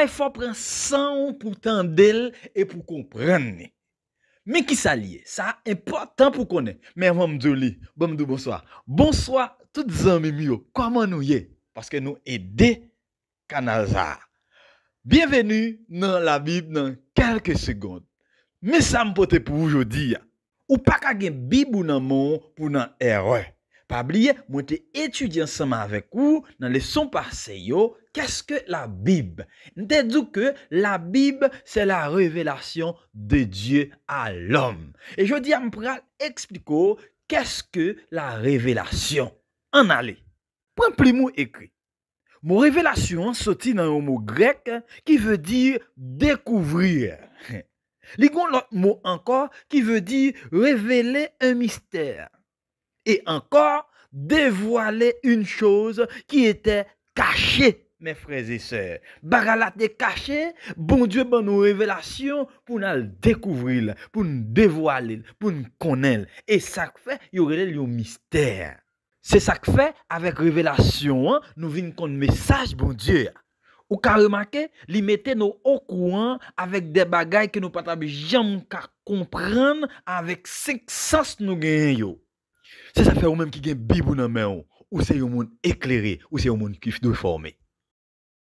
Il fort prendre sang pour d'elle et pour comprendre. Mais qui s'allie? Ça important pour connaître. Mais avant de bonsoir. Bonsoir toutes amis mio. Comment nous y est? Parce que nous aider Canal Bienvenue dans la Bible dans quelques secondes. Mais ça me pour aujourd'hui. Ou pas qu'à Bible dans mon pour dans erreur. Pabli, mwen te etudyan seman avek ou nan leson par seyo, kèskè la bib? Ndè dzou kè la bib, sè la revelasyon de Diyo a l'om. E jodi am pral ekspliko kèskè la revelasyon. An alè. Pren pli mou ekri. Mou revelasyon soti nan mou mou grek ki vè di Dekouvrir. Ligoun lot mou ankor ki vè di Revele un mister. E ankor, devwale yon chouz ki ete kache, mè frez e sè. Bagalat de kache, bon Diyo ban nou revelasyon pou nou al dekouvri lè, pou nou devwale lè, pou nou konen lè. E sak fe, yon revelay lè yon mister. Se sak fe, avèk revelasyon, nou vin kon mesaj bon Diyo. Ou ka remake, li mette nou okouan avèk de bagay ki nou patabi jam ka komprende avèk sèk sas nou genyen yo. C'est ça fait au même qui gagne bibou dans main ou. Ou c'est un monde éclairé ou c'est un monde qui doit former.